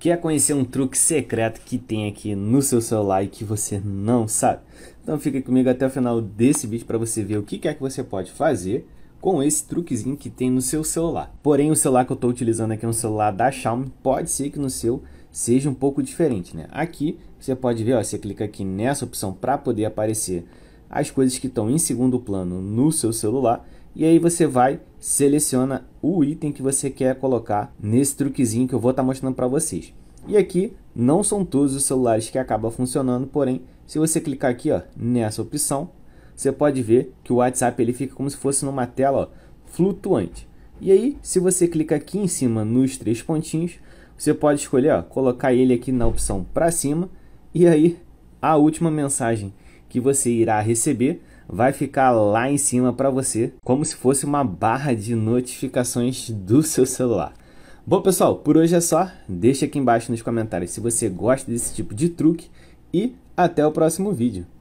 Quer conhecer um truque secreto que tem aqui no seu celular e que você não sabe? Então fica comigo até o final desse vídeo para você ver o que é que você pode fazer com esse truquezinho que tem no seu celular. Porém, o celular que eu estou utilizando aqui é um celular da Xiaomi, pode ser que no seu seja um pouco diferente, né? Aqui você pode ver, ó, você clica aqui nessa opção para poder aparecer as coisas que estão em segundo plano no seu celular e aí você vai, seleciona o item que você quer colocar nesse truquezinho que eu vou estar tá mostrando para vocês. E aqui não são todos os celulares que acabam funcionando, porém, se você clicar aqui ó, nessa opção, você pode ver que o WhatsApp ele fica como se fosse numa tela ó, flutuante. E aí, se você clica aqui em cima nos três pontinhos, você pode escolher ó, colocar ele aqui na opção para cima e aí a última mensagem que você irá receber vai ficar lá em cima para você, como se fosse uma barra de notificações do seu celular. Bom, pessoal, por hoje é só. Deixa aqui embaixo nos comentários se você gosta desse tipo de truque e até o próximo vídeo.